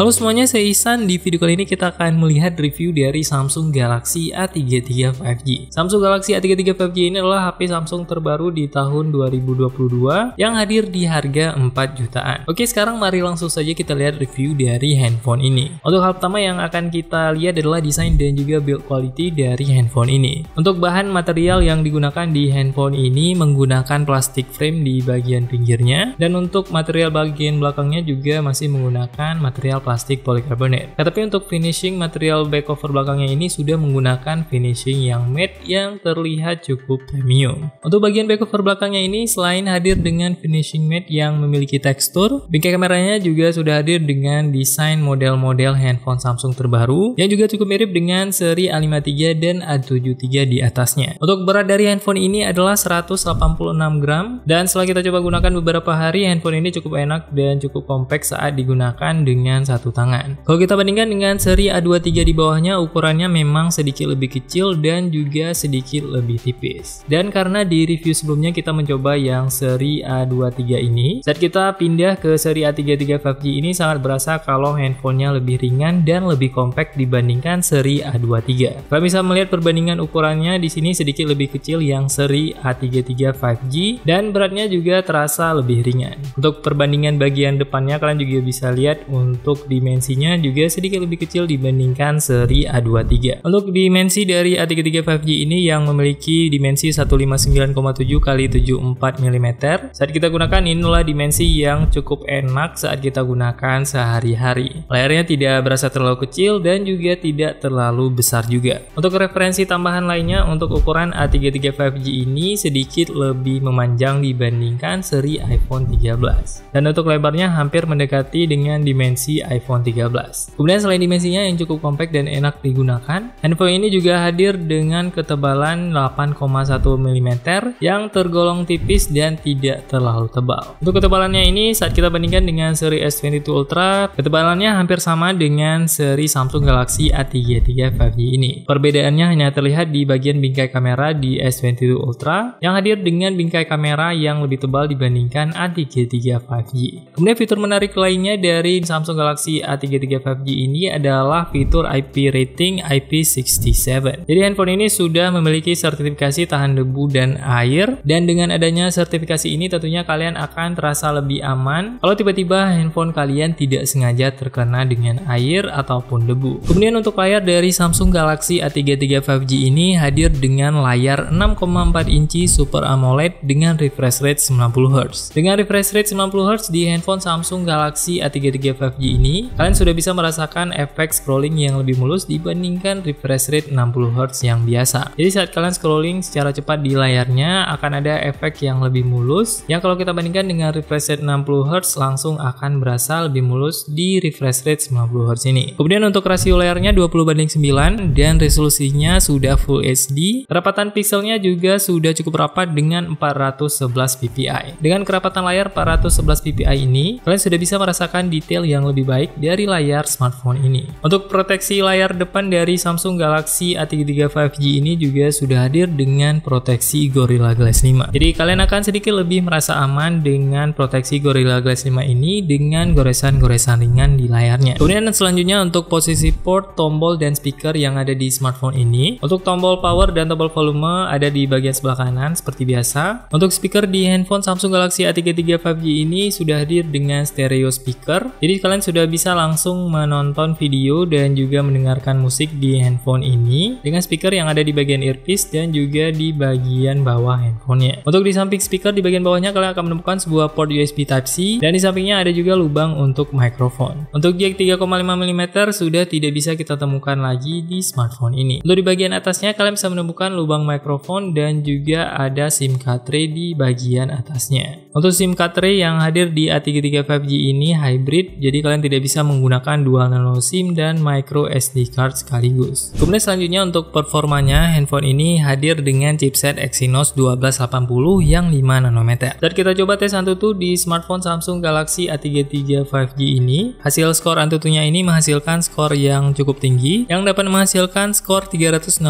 Halo semuanya, saya Isan. Di video kali ini kita akan melihat review dari Samsung Galaxy A33 5G. Samsung Galaxy A33 5G ini adalah HP Samsung terbaru di tahun 2022 yang hadir di harga 4 jutaan. Oke, sekarang mari langsung saja kita lihat review dari handphone ini. Untuk hal pertama yang akan kita lihat adalah desain dan juga build quality dari handphone ini. Untuk bahan material yang digunakan di handphone ini menggunakan plastik frame di bagian pinggirnya dan untuk material bagian belakangnya juga masih menggunakan material plastik polycarbonate. Nah, tapi untuk finishing material back cover belakangnya ini sudah menggunakan finishing yang matte yang terlihat cukup premium. Untuk bagian back cover belakangnya ini selain hadir dengan finishing matte yang memiliki tekstur, bingkai kameranya juga sudah hadir dengan desain model-model handphone Samsung terbaru yang juga cukup mirip dengan seri A53 dan A73 di atasnya. Untuk berat dari handphone ini adalah 186 gram dan setelah kita coba gunakan beberapa hari handphone ini cukup enak dan cukup kompak saat digunakan dengan satu satu tangan. Kalau kita bandingkan dengan seri A23 di bawahnya, ukurannya memang sedikit lebih kecil dan juga sedikit lebih tipis. Dan karena di review sebelumnya kita mencoba yang seri A23 ini, saat kita pindah ke seri A33 5G ini sangat berasa kalau handphonenya lebih ringan dan lebih compact dibandingkan seri A23. Kalian bisa melihat perbandingan ukurannya di sini sedikit lebih kecil yang seri A33 5G dan beratnya juga terasa lebih ringan. Untuk perbandingan bagian depannya kalian juga bisa lihat untuk untuk dimensinya juga sedikit lebih kecil dibandingkan seri A23. Untuk dimensi dari A33 5G ini yang memiliki dimensi 159,7 kali 74 mm. Saat kita gunakan inilah dimensi yang cukup enak saat kita gunakan sehari-hari. Layarnya tidak berasa terlalu kecil dan juga tidak terlalu besar juga. Untuk referensi tambahan lainnya untuk ukuran A33 5G ini sedikit lebih memanjang dibandingkan seri iPhone 13. Dan untuk lebarnya hampir mendekati dengan dimensi iPhone 13. Kemudian selain dimensinya yang cukup compact dan enak digunakan, handphone ini juga hadir dengan ketebalan 8,1 mm yang tergolong tipis dan tidak terlalu tebal. Untuk ketebalannya ini saat kita bandingkan dengan seri S22 Ultra, ketebalannya hampir sama dengan seri Samsung Galaxy A33 5G ini. Perbedaannya hanya terlihat di bagian bingkai kamera di S22 Ultra yang hadir dengan bingkai kamera yang lebih tebal dibandingkan A33 5G. Kemudian fitur menarik lainnya dari Samsung Galaxy Galaxy A33 5G ini adalah fitur IP rating IP67. Jadi handphone ini sudah memiliki sertifikasi tahan debu dan air dan dengan adanya sertifikasi ini tentunya kalian akan terasa lebih aman kalau tiba-tiba handphone kalian tidak sengaja terkena dengan air ataupun debu. Kemudian untuk layar dari Samsung Galaxy A33 5G ini hadir dengan layar 6,4 inci Super AMOLED dengan refresh rate 90Hz. Dengan refresh rate 90Hz di handphone Samsung Galaxy A33 5G ini ini, kalian sudah bisa merasakan efek scrolling yang lebih mulus dibandingkan refresh rate 60Hz yang biasa. Jadi saat kalian scrolling secara cepat di layarnya, akan ada efek yang lebih mulus, yang kalau kita bandingkan dengan refresh rate 60Hz langsung akan berasa lebih mulus di refresh rate 90Hz ini. Kemudian untuk rasio layarnya 20 banding 9 dan resolusinya sudah Full HD, kerapatan pixelnya juga sudah cukup rapat dengan 411 ppi. Dengan kerapatan layar 411 ppi ini, kalian sudah bisa merasakan detail yang lebih baik baik dari layar smartphone ini. Untuk proteksi layar depan dari Samsung Galaxy A33 5G ini juga sudah hadir dengan proteksi Gorilla Glass 5. Jadi kalian akan sedikit lebih merasa aman dengan proteksi Gorilla Glass 5 ini dengan goresan-goresan ringan di layarnya. Kemudian selanjutnya untuk posisi port, tombol, dan speaker yang ada di smartphone ini. Untuk tombol power dan tombol volume ada di bagian sebelah kanan seperti biasa. Untuk speaker di handphone Samsung Galaxy A33 5G ini sudah hadir dengan stereo speaker. Jadi kalian sudah bisa langsung menonton video dan juga mendengarkan musik di handphone ini dengan speaker yang ada di bagian earpiece dan juga di bagian bawah handphonenya. Untuk di samping speaker di bagian bawahnya kalian akan menemukan sebuah port USB Type-C dan di sampingnya ada juga lubang untuk mikrofon. Untuk jack 3,5 mm sudah tidak bisa kita temukan lagi di smartphone ini. Untuk di bagian atasnya kalian bisa menemukan lubang mikrofon dan juga ada SIM card tray di bagian atasnya. Untuk SIM card tray yang hadir di A33 5G ini hybrid, jadi kalian tidak bisa menggunakan dual nano SIM dan micro SD card sekaligus. Kemudian selanjutnya untuk performanya, handphone ini hadir dengan chipset Exynos 1280 yang 5 nanometer. Dan kita coba tes Antutu di smartphone Samsung Galaxy A33 5G ini. Hasil skor Antutunya ini menghasilkan skor yang cukup tinggi yang dapat menghasilkan skor 360.293.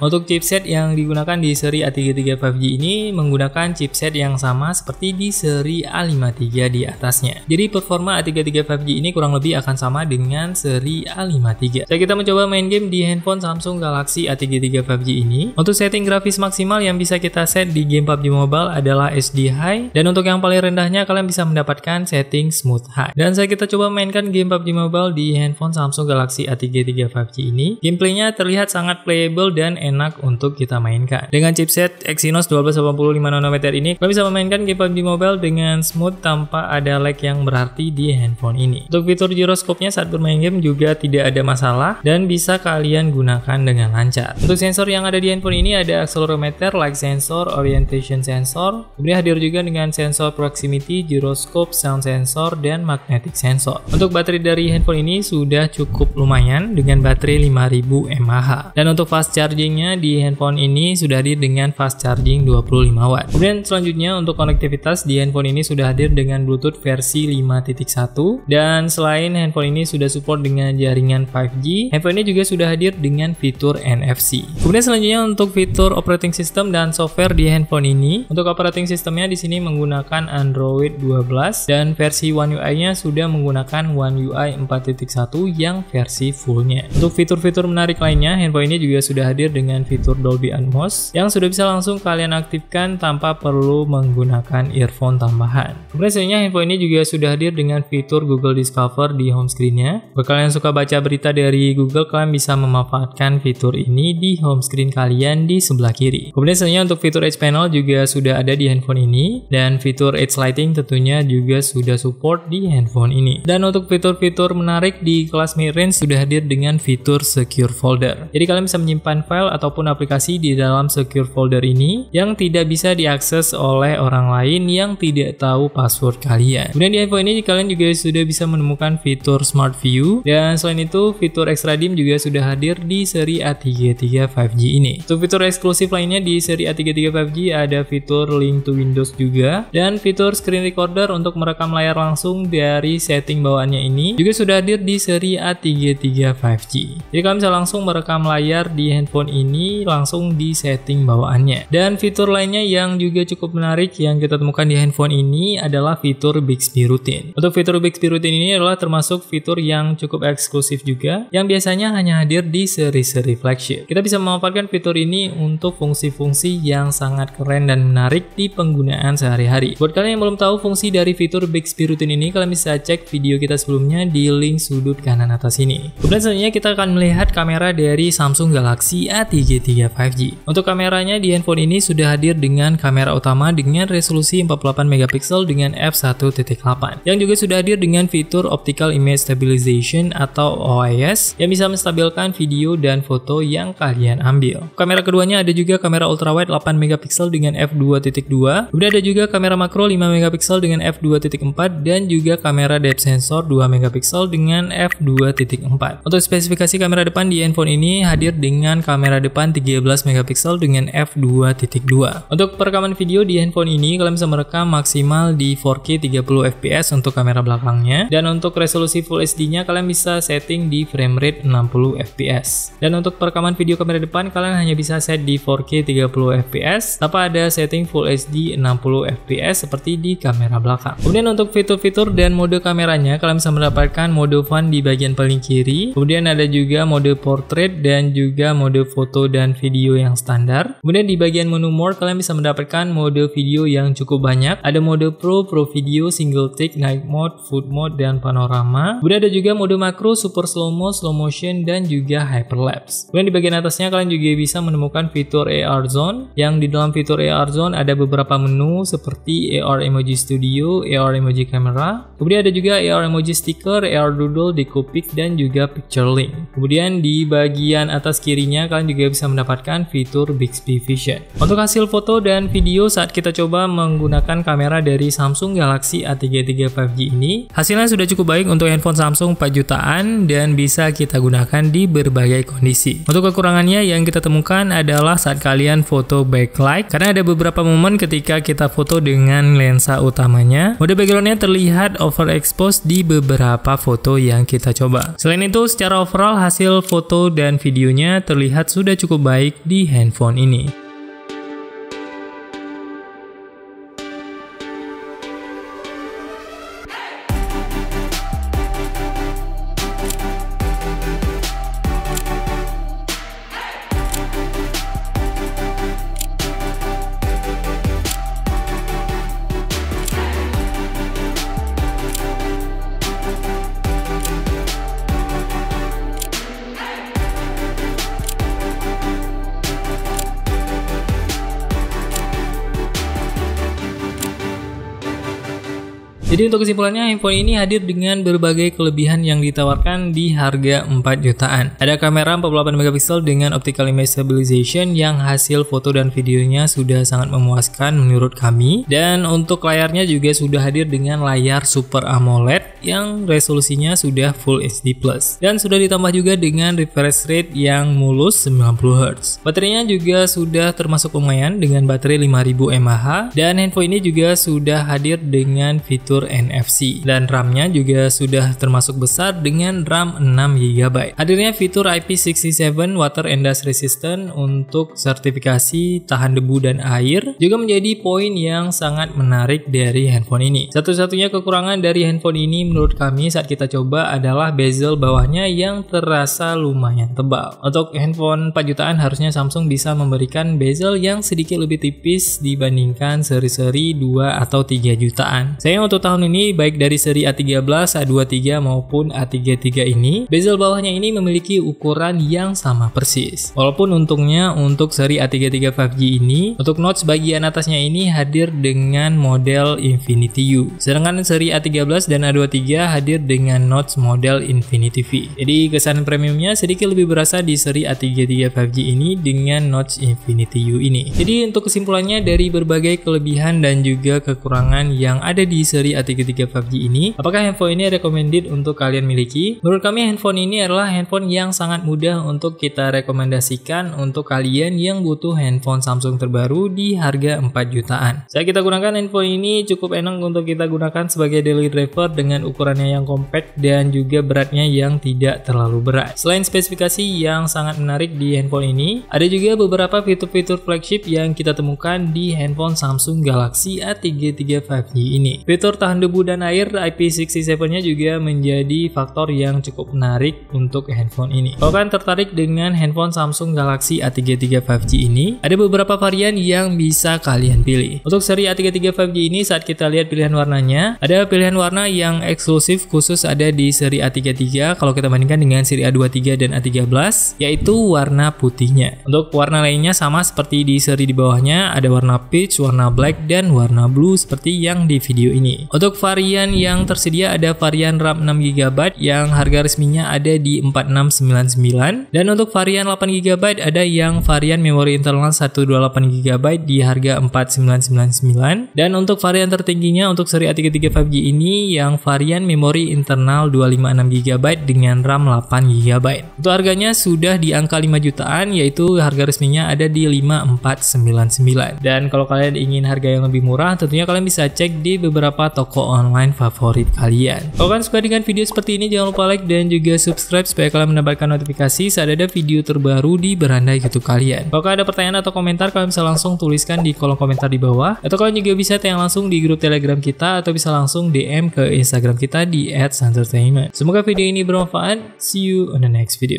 Untuk chipset yang digunakan di seri A33 5G ini menggunakan chipset yang sama seperti di seri A53 di atasnya. Jadi jadi performa A33 5G ini kurang lebih akan sama dengan seri A53. Saya kita mencoba main game di handphone Samsung Galaxy A33 5G ini. Untuk setting grafis maksimal yang bisa kita set di game PUBG Mobile adalah SD High dan untuk yang paling rendahnya kalian bisa mendapatkan setting Smooth High. Dan saya kita coba mainkan game PUBG Mobile di handphone Samsung Galaxy A33 5G ini. Gameplaynya terlihat sangat playable dan enak untuk kita mainkan. Dengan chipset Exynos 1285 nanometer ini, kalian bisa memainkan game PUBG Mobile dengan smooth tanpa ada lag yang yang berarti di handphone ini. Untuk fitur giroskopnya saat bermain game juga tidak ada masalah dan bisa kalian gunakan dengan lancar. Untuk sensor yang ada di handphone ini ada accelerometer, light sensor, orientation sensor, kemudian hadir juga dengan sensor proximity, gyroscope, sound sensor, dan magnetic sensor. Untuk baterai dari handphone ini sudah cukup lumayan dengan baterai 5000 mAh. Dan untuk fast chargingnya di handphone ini sudah hadir dengan fast charging 25 watt. Kemudian selanjutnya untuk konektivitas di handphone ini sudah hadir dengan Bluetooth versi 5.1 dan selain handphone ini sudah support dengan jaringan 5G, handphone ini juga sudah hadir dengan fitur NFC. Kemudian selanjutnya untuk fitur operating system dan software di handphone ini, untuk operating systemnya di sini menggunakan Android 12 dan versi One UI-nya sudah menggunakan One UI 4.1 yang versi fullnya. Untuk fitur-fitur menarik lainnya, handphone ini juga sudah hadir dengan fitur Dolby Atmos yang sudah bisa langsung kalian aktifkan tanpa perlu menggunakan earphone tambahan. Kemudian selanjutnya handphone ini juga sudah sudah hadir dengan fitur Google Discover di home screen-nya. Buat kalian suka baca berita dari Google, kalian bisa memanfaatkan fitur ini di homescreen kalian di sebelah kiri. Kemudian selanjutnya untuk fitur Edge Panel juga sudah ada di handphone ini, dan fitur Edge Lighting tentunya juga sudah support di handphone ini. Dan untuk fitur-fitur menarik di kelas mid-range sudah hadir dengan fitur Secure Folder. Jadi kalian bisa menyimpan file ataupun aplikasi di dalam Secure Folder ini yang tidak bisa diakses oleh orang lain yang tidak tahu password kalian. Kemudian di info ini kalian juga sudah bisa menemukan fitur Smart View dan selain itu fitur Extra Dim juga sudah hadir di seri A33 5G ini. Untuk fitur eksklusif lainnya di seri A33 5G ada fitur Link to Windows juga dan fitur Screen Recorder untuk merekam layar langsung dari setting bawaannya ini juga sudah hadir di seri A33 5G. Jadi kalian bisa langsung merekam layar di handphone ini langsung di setting bawaannya. Dan fitur lainnya yang juga cukup menarik yang kita temukan di handphone ini adalah fitur Bixby rutin. Untuk fitur Bixby Routine ini adalah termasuk fitur yang cukup eksklusif juga, yang biasanya hanya hadir di seri-seri flagship. Kita bisa memanfaatkan fitur ini untuk fungsi-fungsi yang sangat keren dan menarik di penggunaan sehari-hari. Buat kalian yang belum tahu fungsi dari fitur Bixby Routine ini, kalian bisa cek video kita sebelumnya di link sudut kanan atas ini. Kemudian selanjutnya kita akan melihat kamera dari Samsung Galaxy A33 5G. Untuk kameranya di handphone ini sudah hadir dengan kamera utama dengan resolusi 48 MP dengan f1.8 yang juga sudah hadir dengan fitur Optical Image Stabilization atau OIS yang bisa menstabilkan video dan foto yang kalian ambil. Kamera keduanya ada juga kamera ultrawide 8 megapiksel dengan f2.2, kemudian ada juga kamera makro 5 megapiksel dengan f2.4 dan juga kamera depth sensor 2 megapiksel dengan f2.4. Untuk spesifikasi kamera depan di handphone ini hadir dengan kamera depan 13 megapiksel dengan f2.2. Untuk perekaman video di handphone ini kalian bisa merekam maksimal di 4K 30 fps fps untuk kamera belakangnya dan untuk resolusi Full HD-nya kalian bisa setting di frame rate 60 fps. Dan untuk perekaman video kamera depan kalian hanya bisa set di 4K 30 fps tanpa ada setting Full HD 60 fps seperti di kamera belakang. Kemudian untuk fitur-fitur dan mode kameranya kalian bisa mendapatkan mode fun di bagian paling kiri. Kemudian ada juga mode portrait dan juga mode foto dan video yang standar. Kemudian di bagian menu more kalian bisa mendapatkan mode video yang cukup banyak. Ada mode pro, pro video, single take stick, night mode, food mode, dan panorama. Kemudian ada juga mode makro, super slow mo, slow motion, dan juga hyperlapse. Kemudian di bagian atasnya kalian juga bisa menemukan fitur AR Zone, yang di dalam fitur AR Zone ada beberapa menu seperti AR Emoji Studio, AR Emoji Camera, kemudian ada juga AR Emoji Sticker, AR Doodle, Decopic, dan juga Picture Link. Kemudian di bagian atas kirinya kalian juga bisa mendapatkan fitur Bixby Vision. Untuk hasil foto dan video saat kita coba menggunakan kamera dari Samsung Galaxy A33 Xperia 5G ini, hasilnya sudah cukup baik untuk handphone Samsung 4 jutaan dan bisa kita gunakan di berbagai kondisi. Untuk kekurangannya yang kita temukan adalah saat kalian foto backlight, karena ada beberapa momen ketika kita foto dengan lensa utamanya, mode backgroundnya terlihat overexposed di beberapa foto yang kita coba. Selain itu, secara overall hasil foto dan videonya terlihat sudah cukup baik di handphone ini. Jadi untuk kesimpulannya handphone ini hadir dengan berbagai kelebihan yang ditawarkan di harga 4 jutaan. Ada kamera 48MP dengan optical image stabilization yang hasil foto dan videonya sudah sangat memuaskan menurut kami. Dan untuk layarnya juga sudah hadir dengan layar Super AMOLED yang resolusinya sudah Full HD+. Dan sudah ditambah juga dengan refresh rate yang mulus 90Hz. Baterainya juga sudah termasuk lumayan dengan baterai 5000 mAh dan handphone ini juga sudah hadir dengan fitur fitur NFC dan RAM-nya juga sudah termasuk besar dengan RAM 6GB. Hadirnya fitur IP67 water and dust resistant untuk sertifikasi tahan debu dan air juga menjadi poin yang sangat menarik dari handphone ini. Satu-satunya kekurangan dari handphone ini menurut kami saat kita coba adalah bezel bawahnya yang terasa lumayan tebal. Untuk handphone 4 jutaan harusnya Samsung bisa memberikan bezel yang sedikit lebih tipis dibandingkan seri-seri 2 atau 3 jutaan. Saya untuk tahun ini baik dari seri A13, A23 maupun A33 ini, bezel bawahnya ini memiliki ukuran yang sama persis. Walaupun untungnya untuk seri A33 5G ini, untuk notch bagian atasnya ini hadir dengan model Infinity U. Sedangkan seri A13 dan A23 hadir dengan notch model Infinity V. Jadi kesan premiumnya sedikit lebih berasa di seri A33 5G ini dengan notch Infinity U ini. Jadi untuk kesimpulannya dari berbagai kelebihan dan juga kekurangan yang ada di seri A33 g ini. Apakah handphone ini recommended untuk kalian miliki? Menurut kami handphone ini adalah handphone yang sangat mudah untuk kita rekomendasikan untuk kalian yang butuh handphone Samsung terbaru di harga 4 jutaan. Saya kita gunakan handphone ini cukup enak untuk kita gunakan sebagai daily driver dengan ukurannya yang compact dan juga beratnya yang tidak terlalu berat. Selain spesifikasi yang sangat menarik di handphone ini, ada juga beberapa fitur-fitur flagship yang kita temukan di handphone Samsung Galaxy A33 5G ini. Fitur tahan debu dan air, IP67-nya juga menjadi faktor yang cukup menarik untuk handphone ini. Kalau kalian tertarik dengan handphone Samsung Galaxy A33 5G ini, ada beberapa varian yang bisa kalian pilih. Untuk seri A33 5G ini, saat kita lihat pilihan warnanya, ada pilihan warna yang eksklusif khusus ada di seri A33 kalau kita bandingkan dengan seri A23 dan A13, yaitu warna putihnya. Untuk warna lainnya sama seperti di seri di bawahnya, ada warna peach, warna black, dan warna blue seperti yang di video ini. Untuk varian yang tersedia ada varian RAM 6GB yang harga resminya ada di 4699 dan untuk varian 8GB ada yang varian memori internal 128GB di harga 4999 dan untuk varian tertingginya untuk seri A33 5G ini yang varian memori internal 256GB dengan RAM 8GB. Untuk harganya sudah di angka 5 jutaan yaitu harga resminya ada di 5499. Dan kalau kalian ingin harga yang lebih murah tentunya kalian bisa cek di beberapa toko toko online favorit kalian. Kalau oh kalian suka dengan video seperti ini, jangan lupa like dan juga subscribe supaya kalian mendapatkan notifikasi saat ada video terbaru di beranda YouTube kalian. Kalau ada pertanyaan atau komentar, kalian bisa langsung tuliskan di kolom komentar di bawah. Atau kalian juga bisa tanya langsung di grup Telegram kita atau bisa langsung DM ke Instagram kita di @entertainment. Semoga video ini bermanfaat. See you on the next video.